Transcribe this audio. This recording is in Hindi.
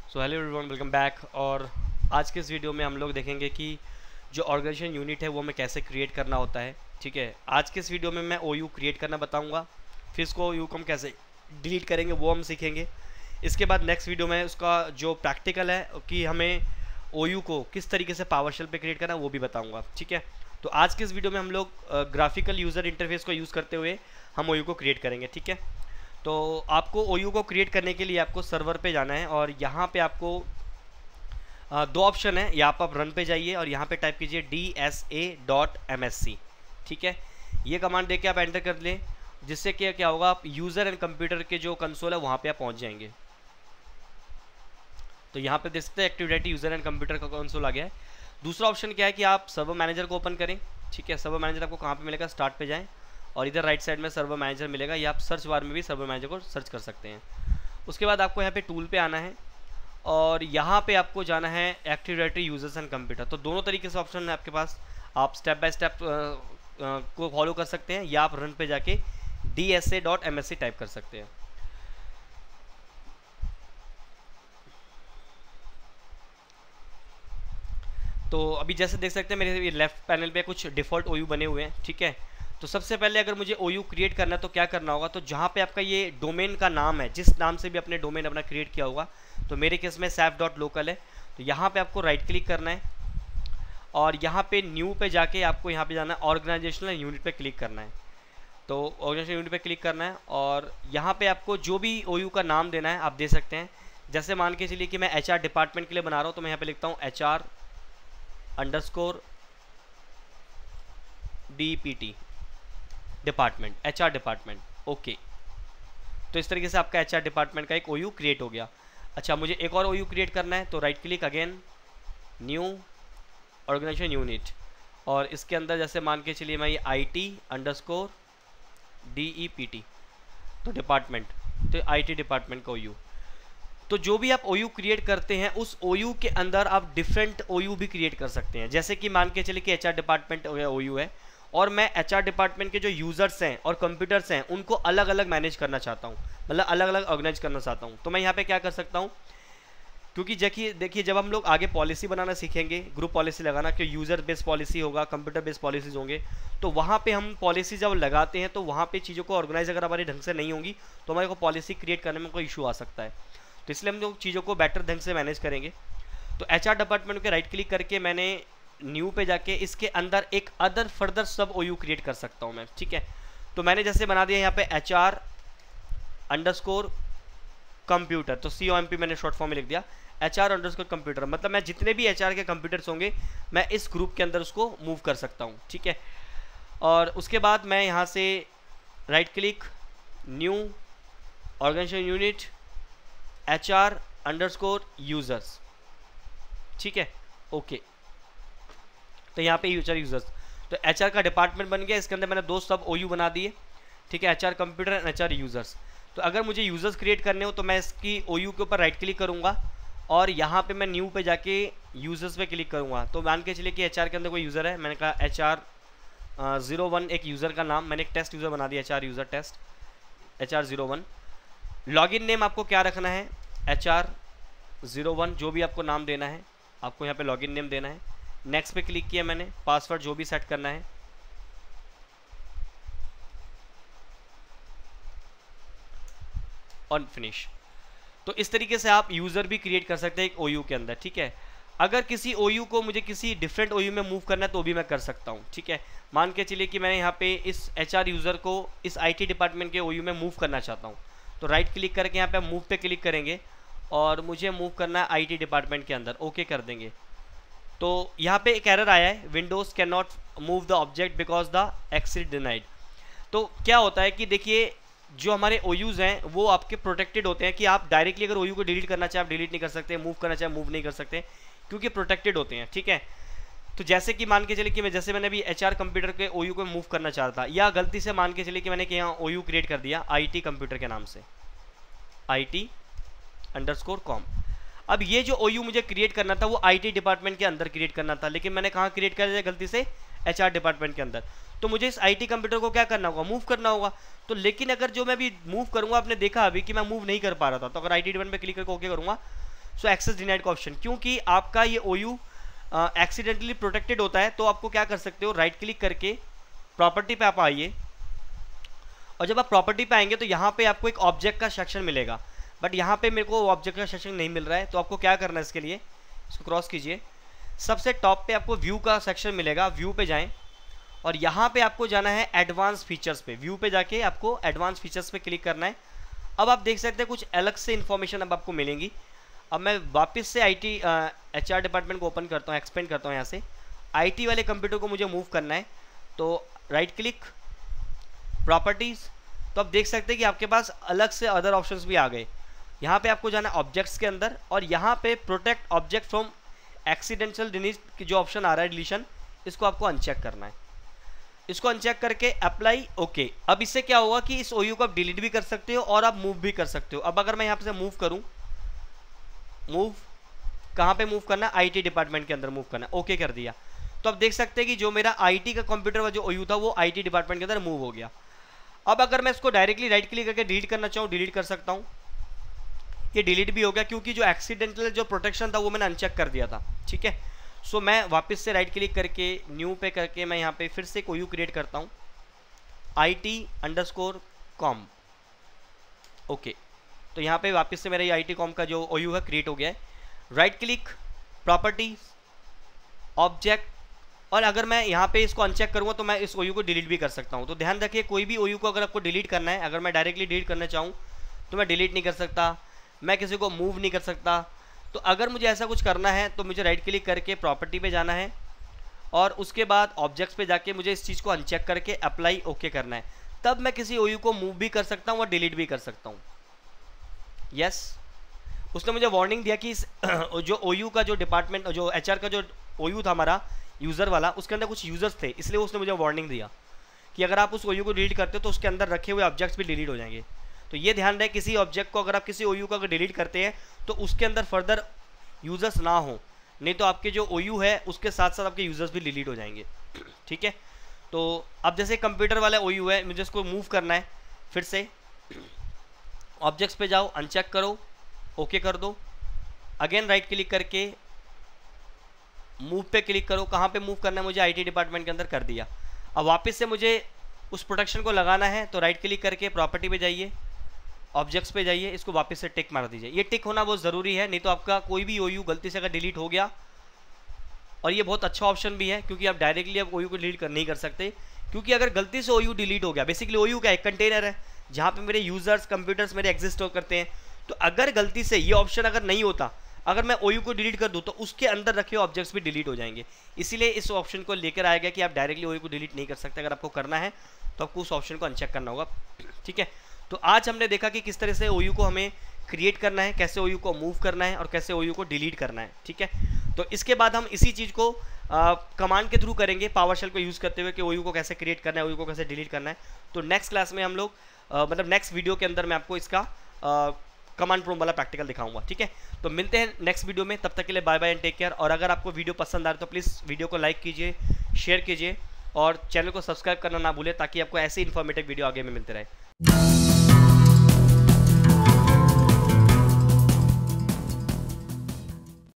सो हेलो एवरीवन वेलकम बैक और आज के इस वीडियो में हम लोग देखेंगे कि जो ऑर्गेनाइजेशन यूनिट है वो हमें कैसे क्रिएट करना होता है ठीक है आज के इस वीडियो में मैं ओ क्रिएट करना बताऊंगा फिर इसको यू को हम कैसे डिलीट करेंगे वो हम सीखेंगे इसके बाद नेक्स्ट वीडियो में उसका जो प्रैक्टिकल है कि हमें ओ को किस तरीके से पावर शेल पे क्रिएट करना है वो भी बताऊंगा ठीक है तो आज के इस वीडियो में हम लोग ग्राफिकल यूज़र इंटरफेस को यूज़ करते हुए हम ओयू को क्रिएट करेंगे ठीक है तो आपको ओयू को क्रिएट करने के लिए आपको सर्वर पे जाना है और यहाँ पे आपको आ, दो ऑप्शन है यहाँ पर आप रन पे जाइए और यहाँ पे टाइप कीजिए D S A dot M S C ठीक है ये कमांड देके आप एंटर कर लें जिससे क्या क्या होगा आप यूज़र एंड कंप्यूटर के जो कंसोल है वहाँ पर आप पहुँच जाएंगे तो यहाँ पर देख सकते हैं एक्टिविटी यूज़र एंड कंप्यूटर का कंसोल आ गया है दूसरा ऑप्शन क्या है कि आप सर्वर मैनेजर को ओपन करें ठीक है सर्वर मैनेजर आपको कहाँ पे मिलेगा स्टार्ट पे जाएं और इधर राइट साइड में सर्वर मैनेजर मिलेगा या आप सर्च बार में भी सर्वर मैनेजर को सर्च कर सकते हैं उसके बाद आपको यहाँ पे टूल पे आना है और यहाँ पे आपको जाना है active directory users and computer तो दोनों तरीके से ऑप्शन है आपके पास आप स्टेप बाय स्टेप को फॉलो कर सकते हैं या आप रन पे जाके डी टाइप कर सकते हैं तो अभी जैसे देख सकते हैं मेरे ये लेफ्ट पैनल पे कुछ डिफ़ॉल्ट ओयू बने हुए हैं ठीक है तो सबसे पहले अगर मुझे ओयू क्रिएट करना है तो क्या करना होगा तो जहाँ पे आपका ये डोमेन का नाम है जिस नाम से भी अपने डोमेन अपना क्रिएट किया होगा तो मेरे केस में सैफ डॉट लोकल है तो यहाँ पर आपको राइट क्लिक करना है और यहाँ पर न्यू पर जाके आपको यहाँ पर जाना है ऑर्गेनाइजेशनल यूनिट पर क्लिक करना है तो ऑर्गेनाइजेशन यूनिट पर क्लिक करना है और यहाँ पर आपको जो भी ओ का नाम देना है आप दे सकते हैं जैसे मान के चलिए कि मैं एच डिपार्टमेंट के लिए बना रहा हूँ तो मैं यहाँ पर लिखता हूँ H underscore D department H department okay तो इस तरीके से आपका एच डिपार्टमेंट का एक ओ क्रिएट हो गया अच्छा मुझे एक और ओ क्रिएट करना है तो right click again new organisation unit और इसके अंदर जैसे मान के चलिए मैं ये I T underscore D E P T तो डिपार्टमेंट तो आई टी डिपार्टमेंट का ओ यू तो जो भी आप ओ क्रिएट करते हैं उस ओ के अंदर आप डिफरेंट ओ भी क्रिएट कर सकते हैं जैसे कि मान के चले कि एच डिपार्टमेंट ओ है और मैं एच डिपार्टमेंट के जो यूज़र्स हैं और कंप्यूटर्स हैं उनको अलग अलग मैनेज करना चाहता हूँ मतलब अलग अलग ऑर्गेनाइज करना चाहता हूँ तो मैं यहाँ पे क्या कर सकता हूँ क्योंकि देखिए देखिए जब हम लोग आगे पॉलिसी बनाना सीखेंगे ग्रुप पॉलिसी लगाना कि यूज़र बेस्ड पॉलिसी होगा कंप्यूटर बेस्ड पॉलिसीज होंगे तो वहाँ पे हम पॉलिसी जब लगाते हैं तो वहाँ पे चीज़ों को ऑर्गेनाइज अगर हमारी ढंग से नहीं होंगी तो हमारे को पॉलिसी क्रिएट करने में कोई इशू आ सकता है तो इसलिए हम लोग चीज़ों को बेटर ढंग से मैनेज करेंगे तो एच डिपार्टमेंट के राइट क्लिक करके मैंने न्यू पे जाके इसके अंदर एक अदर फर्दर सब ओ क्रिएट कर सकता हूँ मैं ठीक है तो मैंने जैसे बना दिया यहाँ पे एच आर अंडरस्कोर कंप्यूटर तो सी ओ एम पी मैंने शॉर्ट फॉर्म में लिख दिया एच आर अंडर कंप्यूटर मतलब मैं जितने भी एच आर के कंप्यूटर्स होंगे मैं इस ग्रुप के अंदर उसको मूव कर सकता हूँ ठीक है और उसके बाद मैं यहाँ से right click new organisation unit H R underscore users ठीक है ओके तो यहाँ पे एच यूजर्स तो एच आर का डिपार्टमेंट बन गया इसके अंदर मैंने दो सब ओ यू बना दिए ठीक है H R computer and H R users तो अगर मुझे यूजर्स क्रिएट करने हो तो मैं इसकी ओ यू के ऊपर राइट क्लिक करूँगा और यहाँ पे मैं न्यू पे जाके यूजर्स पे क्लिक करूँगा तो मान के चलिए कि एच के अंदर कोई यूज़र है मैंने कहा एच आर ज़ीरो वन एक यूज़र का नाम मैंने एक टेस्ट यूज़र बना दिया H R user test H R zero one login name आपको क्या रखना है एच आर ज़ीरो वन जो भी आपको नाम देना है आपको यहाँ पे लॉगिन नेम देना है नेक्स्ट पे क्लिक किया मैंने पासवर्ड जो भी सेट करना है ऑन फिनिश तो इस तरीके से आप यूज़र भी क्रिएट कर सकते हैं एक ओ के अंदर ठीक है अगर किसी ओ को मुझे किसी डिफरेंट ओ में मूव करना है तो भी मैं कर सकता हूँ ठीक है मान के चलिए कि मैंने यहाँ पे इस एच यूज़र को इस आईटी डिपार्टमेंट के ओ में मूव करना चाहता हूँ तो राइट क्लिक करके यहाँ पे मूव पे क्लिक करेंगे और मुझे मूव करना है आईटी डिपार्टमेंट के अंदर ओके कर देंगे तो यहाँ पे एक एरर आया है Windows can not move the object because the access denied तो क्या होता है कि देखिए जो हमारे ओ हैं वो आपके प्रोटेक्टेड होते हैं कि आप डायरेक्टली अगर ओ को डिलीट करना चाहे आप डिलीट नहीं कर सकते मूव करना चाहे मूव नहीं कर सकते क्योंकि प्रोटेक्टेड होते हैं ठीक है तो जैसे कि मान के चले कि मैं जैसे मैंने अभी एच कंप्यूटर के ओ को मूव करना चाहता था या गलती से मान के चले कि मैंने कि यहाँ ओ क्रिएट कर दिया आई कंप्यूटर के नाम से आई टी कॉम अब ये जो ओ मुझे क्रिएट करना था वो आई डिपार्टमेंट के अंदर क्रिएट करना था लेकिन मैंने कहाँ क्रिएट कर दिया गलती से एच डिपार्टमेंट के अंदर तो मुझे इस आईटी कंप्यूटर को क्या करना होगा मूव करना होगा तो लेकिन अगर जो मैं अभी मूव करूँगा आपने देखा अभी कि मैं मूव नहीं कर पा रहा था तो अगर आई टी डिपार्टमेंट में क्लिक करके ओके करूंगा सो एक्सेस डिनाइड का ऑप्शन क्योंकि आपका ये ओ एक्सीडेंटली प्रोटेक्टेड होता है तो आपको क्या कर सकते हो राइट क्लिक करके प्रॉपर्टी पे आप आइए और जब आप प्रॉपर्टी पे आएंगे तो यहाँ पे आपको एक ऑब्जेक्ट का सेक्शन मिलेगा बट यहाँ पे मेरे को ऑब्जेक्ट का सेक्शन नहीं मिल रहा है तो आपको क्या करना है इसके लिए इसको क्रॉस कीजिए सबसे टॉप पे आपको व्यू का सेक्शन मिलेगा व्यू पे जाएं और यहाँ पे आपको जाना है एडवांस फीचर्स पे व्यू पे जाके आपको एडवांस फीचर्स पे क्लिक करना है अब आप देख सकते हैं कुछ अलग से इन्फॉर्मेशन अब आपको मिलेंगी अब मैं वापस से I T H R department को ओपन करता हूँ एक्सपेंड करता हूँ यहाँ से आई वाले कंप्यूटर को मुझे मूव करना है तो राइट क्लिक प्रॉपर्टीज़ तो आप देख सकते हैं कि आपके पास अलग से अदर ऑप्शंस भी आ गए यहाँ पे आपको जाना ऑब्जेक्ट्स के अंदर और यहाँ पे protect object from accidental denies की जो ऑप्शन आ रहा है डिलीशन इसको आपको अनचेक करना है इसको अनचेक करके अप्लाई ओके अब इससे क्या होगा कि इस ओयू को आप डिलीट भी कर सकते हो और आप मूव भी कर सकते हो अब अगर मैं यहाँ पे मूव करूँ मूव कहाँ पे मूव करना आई डिपार्टमेंट के अंदर मूव करना ओके कर दिया तो आप देख सकते हैं कि जो मेरा आई का कंप्यूटर का जो ओयू था वो आई डिपार्टमेंट के अंदर मूव हो गया अब अगर मैं इसको डायरेक्टली राइट क्लिक करके डिलीट करना चाहूँ डिलीट कर सकता हूँ ये डिलीट भी हो गया क्योंकि जो एक्सीडेंटल जो प्रोटेक्शन था वो मैंने अनचेक कर दिया था ठीक है सो मैं वापस से राइट क्लिक करके न्यू पे करके मैं यहाँ पे फिर से एक ओयू क्रिएट करता हूँ I T underscore com okay तो यहाँ पे वापस से मेरा ये आई कॉम का जो ओ है क्रिएट हो गया है राइट क्लिक प्रॉपर्टी ऑब्जेक्ट और अगर मैं यहाँ पे इसको अनचेक करूँगा तो मैं इस ओयू को डिलीट भी कर सकता हूँ तो ध्यान रखिए कोई भी ओयू को अगर आपको डिलीट करना है अगर मैं डायरेक्टली डिलीट करना चाहूँ तो मैं डिलीट नहीं कर सकता मैं किसी को मूव नहीं कर सकता तो अगर मुझे ऐसा कुछ करना है तो मुझे राइट क्लिक करके प्रॉपर्टी पर जाना है और उसके बाद ऑब्जेक्ट्स पे जाके मुझे इस चीज़ को अनचेक करके अप्लाई ओके करना है तब मैं किसी ओयू को मूव भी कर सकता हूँ और डिलीट भी कर सकता हूँ यस उसने मुझे वार्निंग दिया कि इस जो ओ का जो डिपार्टमेंट जो एच का जो ओ था हमारा यूज़र वाला उसके अंदर कुछ यूज़र्स थे इसलिए उसने मुझे वार्निंग दिया कि अगर आप उस ओ को डिलीट करते हो तो उसके अंदर रखे हुए ऑब्जेक्ट्स भी डिलीट हो जाएंगे तो ये ध्यान रहे किसी ऑब्जेक्ट को अगर आप किसी ओ का अगर डिलीट करते हैं तो उसके अंदर फर्दर यूज़र्स ना हो नहीं तो आपके जो ओ है उसके साथ साथ आपके यूज़र्स भी डिलीट हो जाएंगे ठीक है तो अब जैसे कंप्यूटर वाला ओ है मुझे इसको मूव करना है फिर से ऑब्जेक्ट्स पे जाओ अनचेक करो ओके कर दो अगेन राइट क्लिक करके मूव पे क्लिक करो कहाँ पे मूव करना है मुझे आईटी डिपार्टमेंट के अंदर कर दिया अब वापस से मुझे उस प्रोटेक्शन को लगाना है तो राइट क्लिक करके प्रॉपर्टी पे जाइए ऑब्जेक्ट्स पे जाइए इसको वापस से टिक मार दीजिए ये टिक होना बहुत ज़रूरी है नहीं तो आपका कोई भी ओ गलती से अगर डिलीट हो गया और ये बहुत अच्छा ऑप्शन भी है क्योंकि आप डायरेक्टली आप ओयू को डिलीट कर नहीं कर सकते क्योंकि अगर गलती से ओ डिलीट हो गया बेसिकली ओ क्या एक कंटेनर है जहाँ पे मेरे यूज़र्स कंप्यूटर्स मेरे एग्जिस्ट करते हैं तो अगर गलती से ये ऑप्शन अगर नहीं होता अगर मैं ओ को डिलीट कर दूँ तो उसके अंदर रखे हुए ऑब्जेक्ट्स भी डिलीट हो जाएंगे इसीलिए इस ऑप्शन को लेकर आएगा कि आप डायरेक्टली ओ को डिलीट नहीं कर सकते अगर आपको करना है तो आपको उस ऑप्शन को अनचेक करना होगा ठीक है तो आज हमने देखा कि किस तरह से ओ को हमें क्रिएट करना है कैसे ओ को मूव करना है और कैसे ओ को डिलीट करना है ठीक है तो इसके बाद हम इसी चीज़ को कमांड के थ्रू करेंगे पावर शेल को यूज़ करते हुए कि ओयू को कैसे क्रिएट करना है ओयू को कैसे डिलीट करना है तो नेक्स्ट क्लास में हम लोग uh, मतलब नेक्स्ट वीडियो के अंदर मैं आपको इसका कमांड प्रोम वाला प्रैक्टिकल दिखाऊंगा ठीक है तो मिलते हैं नेक्स्ट वीडियो में तब तक के लिए bye bye and take care और अगर आपको वीडियो पसंद आ रहा तो प्लीज़ वीडियो को लाइक कीजिए शेयर कीजिए और चैनल को सब्सक्राइब करना ना भूलें ताकि आपको ऐसे इन्फॉर्मेटिव वीडियो आगे में मिलते रहे